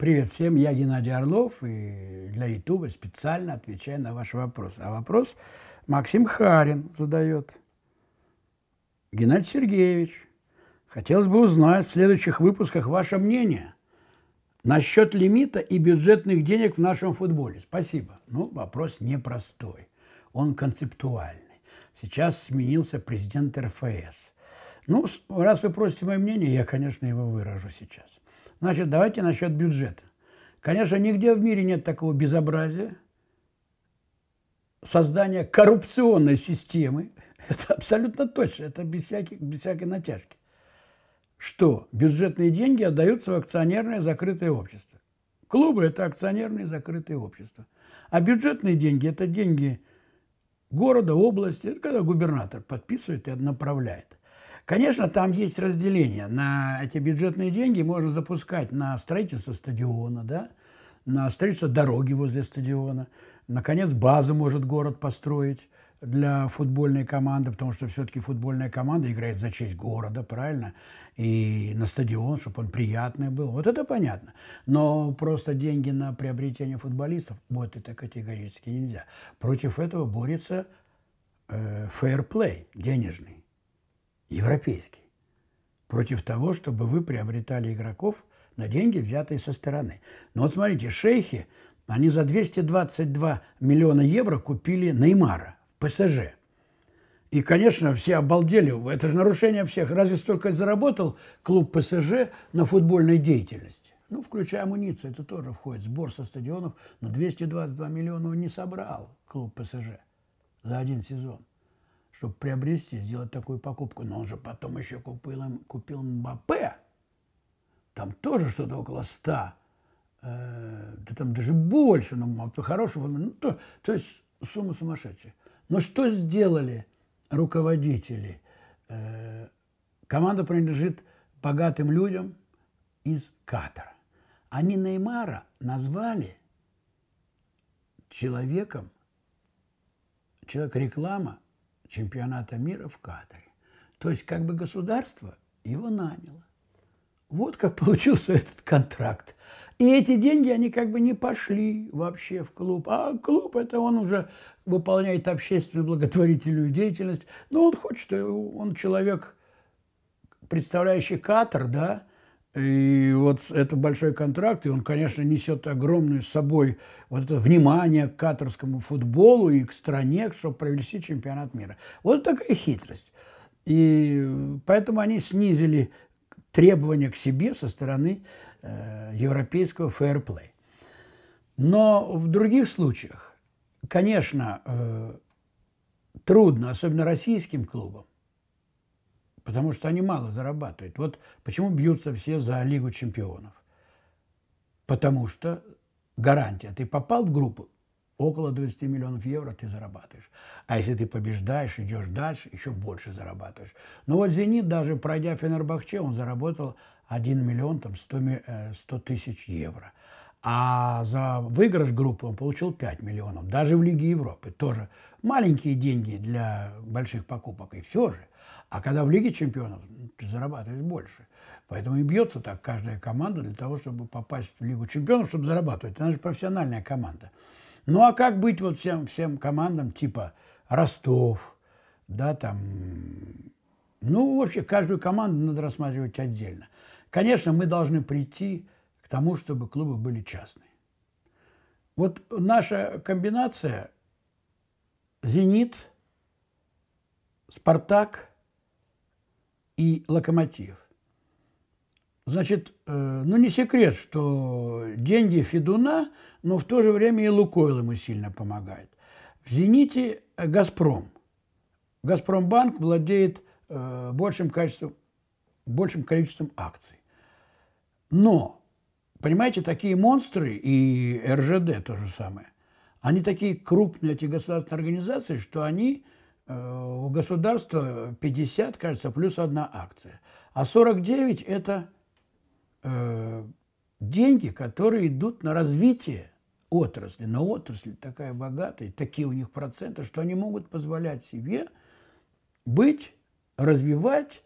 Привет всем, я Геннадий Орлов, и для Ютуба специально отвечаю на ваш вопрос. А вопрос Максим Харин задает. Геннадий Сергеевич, хотелось бы узнать в следующих выпусках ваше мнение насчет лимита и бюджетных денег в нашем футболе. Спасибо. Ну, вопрос непростой, он концептуальный. Сейчас сменился президент РФС. Ну, раз вы просите мое мнение, я, конечно, его выражу сейчас. Значит, давайте насчет бюджета. Конечно, нигде в мире нет такого безобразия. создания коррупционной системы, это абсолютно точно, это без, всяких, без всякой натяжки, что бюджетные деньги отдаются в акционерное закрытое общество. Клубы – это акционерные закрытые общества. А бюджетные деньги – это деньги города, области, это когда губернатор подписывает и направляет. Конечно, там есть разделение. На эти бюджетные деньги можно запускать на строительство стадиона, да, на строительство дороги возле стадиона. Наконец, базу может город построить для футбольной команды, потому что все-таки футбольная команда играет за честь города, правильно? И на стадион, чтобы он приятный был. Вот это понятно. Но просто деньги на приобретение футболистов, вот это категорически нельзя. Против этого борется э, fair play денежный европейский, против того, чтобы вы приобретали игроков на деньги, взятые со стороны. Но вот смотрите, шейхи, они за 222 миллиона евро купили Неймара в ПСЖ. И, конечно, все обалдели. Это же нарушение всех. Разве столько заработал клуб ПСЖ на футбольной деятельности? Ну, включая амуницию, это тоже входит. Сбор со стадионов на 222 миллиона он не собрал клуб ПСЖ за один сезон чтобы приобрести, сделать такую покупку. Но он же потом еще купил, купил Мбаппе. Там тоже что-то около 100. Э, да там даже больше, но ну, по-хорошему. Ну, то, то есть сумма сумасшедшая. Но что сделали руководители? Э, команда принадлежит богатым людям из Катара. Они Неймара назвали человеком, человек реклама – чемпионата мира в Катаре. То есть как бы государство его наняло. Вот как получился этот контракт. И эти деньги, они как бы не пошли вообще в клуб. А клуб – это он уже выполняет общественную благотворительную деятельность. Но ну, он хочет, э, он человек, представляющий Катар, да, и вот это большой контракт, и он, конечно, несет огромную с собой вот это внимание к катарскому футболу и к стране, чтобы провести чемпионат мира. Вот такая хитрость. И поэтому они снизили требования к себе со стороны э, европейского фэрплей. Но в других случаях, конечно, э, трудно, особенно российским клубам, потому что они мало зарабатывают. Вот почему бьются все за Лигу чемпионов. Потому что гарантия. Ты попал в группу, около 20 миллионов евро ты зарабатываешь. А если ты побеждаешь, идешь дальше, еще больше зарабатываешь. Но вот «Зенит», даже пройдя Фенербахче, он заработал 1 миллион там, 100, 100 э, тысяч евро. А за выигрыш группы он получил 5 миллионов, даже в Лиге Европы тоже. Маленькие деньги для больших покупок, и все же. А когда в Лиге чемпионов, ты зарабатываешь больше. Поэтому и бьется так каждая команда для того, чтобы попасть в Лигу чемпионов, чтобы зарабатывать. Она же профессиональная команда. Ну а как быть вот всем, всем командам типа Ростов, да, там... Ну, вообще, каждую команду надо рассматривать отдельно. Конечно, мы должны прийти к тому, чтобы клубы были частные. Вот наша комбинация «Зенит», «Спартак» и «Локомотив». Значит, э, ну не секрет, что деньги Федуна, но в то же время и Лукойл ему сильно помогает. В «Зените» «Газпром». «Газпромбанк» владеет э, большим, качеством, большим количеством акций. Но понимаете, такие монстры и РЖД то же самое, они такие крупные, эти государственные организации, что они э, у государства 50, кажется, плюс одна акция. А 49 – это э, деньги, которые идут на развитие отрасли. Но отрасль такая богатая, такие у них проценты, что они могут позволять себе быть, развивать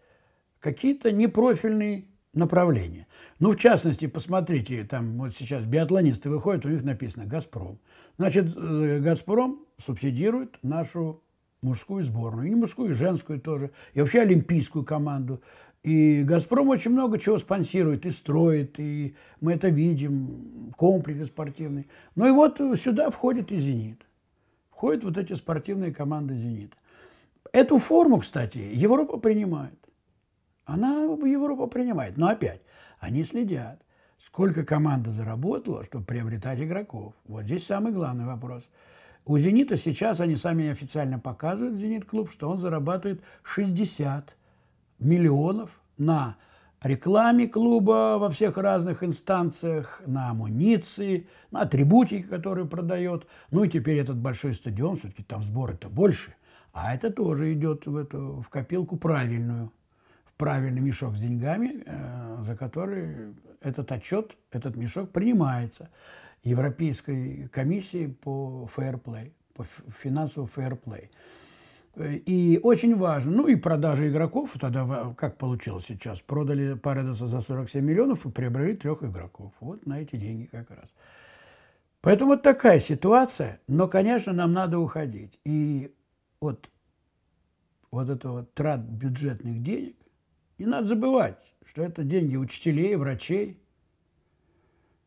какие-то непрофильные направления. Ну, в частности, посмотрите, там вот сейчас биатлонисты выходят, у них написано «Газпром». Значит, э, «Газпром» субсидирует нашу мужскую сборную, и не мужскую, и женскую тоже, и вообще олимпийскую команду. И «Газпром» очень много чего спонсирует и строит, и мы это видим, комплексы спортивные. Ну и вот сюда входит и «Зенит». Входят вот эти спортивные команды «Зенита». Эту форму, кстати, Европа принимает. Она Европа принимает. Но опять, они следят, сколько команда заработала, чтобы приобретать игроков. Вот здесь самый главный вопрос. У «Зенита» сейчас, они сами официально показывают, «Зенит-клуб», что он зарабатывает 60 миллионов на рекламе клуба во всех разных инстанциях, на амуниции, на атрибутике, которую продает. Ну и теперь этот большой стадион, все-таки там сборы-то больше. А это тоже идет в, эту, в копилку правильную правильный мешок с деньгами, э, за который этот отчет, этот мешок принимается Европейской комиссией по фэрплей, по финансовому фэрплей. И очень важно, ну и продажа игроков, тогда как получилось сейчас, продали Паредоса за 47 миллионов и приобрели трех игроков, вот на эти деньги как раз. Поэтому вот такая ситуация, но, конечно, нам надо уходить. И вот, вот этого трат бюджетных денег, не надо забывать, что это деньги учителей, врачей,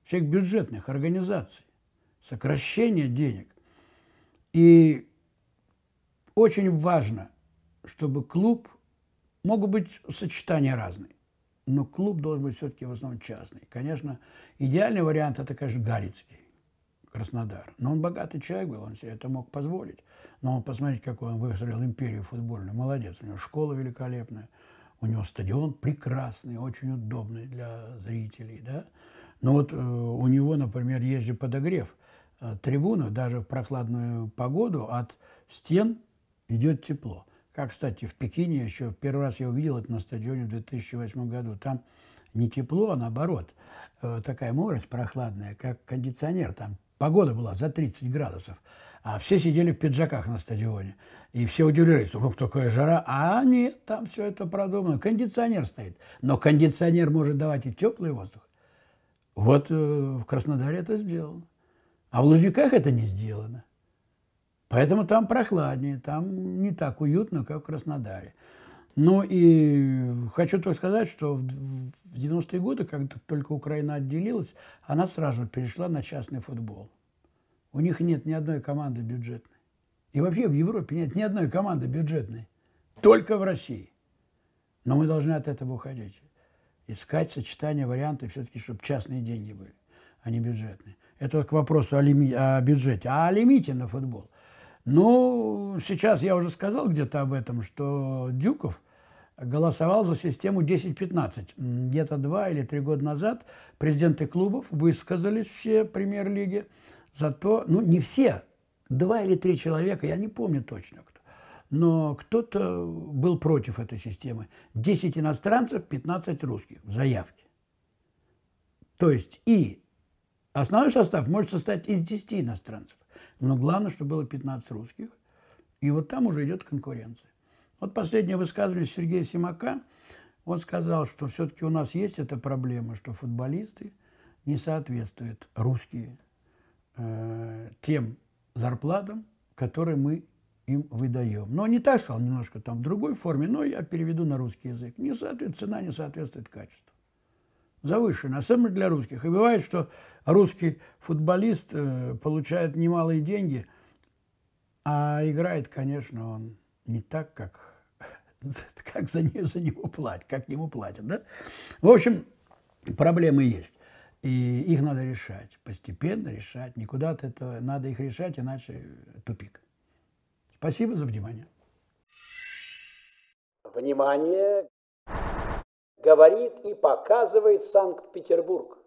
всех бюджетных организаций. Сокращение денег. И очень важно, чтобы клуб, могут быть сочетания разные, но клуб должен быть все-таки в основном частный. Конечно, идеальный вариант – это, конечно, Галицкий, Краснодар. Но он богатый человек был, он себе это мог позволить. Но посмотрите, какой он выстроил империю футбольную. Молодец, у него школа великолепная – у него стадион прекрасный, очень удобный для зрителей, да. Но вот э, у него, например, есть же подогрев э, трибуны, даже в прохладную погоду от стен идет тепло. Как, кстати, в Пекине еще первый раз я увидел это на стадионе в 2008 году. Там не тепло, а наоборот, э, такая морость прохладная, как кондиционер. Там погода была за 30 градусов. А все сидели в пиджаках на стадионе. И все удивлялись, ну как такая жара? А нет, там все это продумано. Кондиционер стоит. Но кондиционер может давать и теплый воздух. Вот э, в Краснодаре это сделано. А в Лужниках это не сделано. Поэтому там прохладнее, там не так уютно, как в Краснодаре. Ну и хочу только сказать, что в 90-е годы, когда только Украина отделилась, она сразу перешла на частный футбол. У них нет ни одной команды бюджетной. И вообще в Европе нет ни одной команды бюджетной. Только в России. Но мы должны от этого уходить. Искать сочетание вариантов все-таки, чтобы частные деньги были, а не бюджетные. Это к вопросу о, лими... о бюджете. А о лимите на футбол. Ну, сейчас я уже сказал где-то об этом, что Дюков голосовал за систему 10-15. Где-то два или три года назад президенты клубов высказались все премьер-лиги Зато, ну не все, два или три человека, я не помню точно кто, но кто-то был против этой системы. 10 иностранцев, 15 русских в заявке. То есть и основной состав может состоять из 10 иностранцев, но главное, что было 15 русских, и вот там уже идет конкуренция. Вот последнее высказывание Сергея Симака, он сказал, что все-таки у нас есть эта проблема, что футболисты не соответствуют русские э, тем зарплатам, которые мы им выдаем. Но не так сказал, немножко там в другой форме, но я переведу на русский язык. Не соответствует, цена не соответствует качеству. завышенная. А особенно для русских. И бывает, что русский футболист э, получает немалые деньги, а играет, конечно, он не так, как, как за, не, за него платят, как ему платят. Да? В общем, проблемы есть. И их надо решать, постепенно решать. Никуда от этого надо их решать, иначе тупик. Спасибо за внимание. Внимание! Говорит и показывает Санкт-Петербург.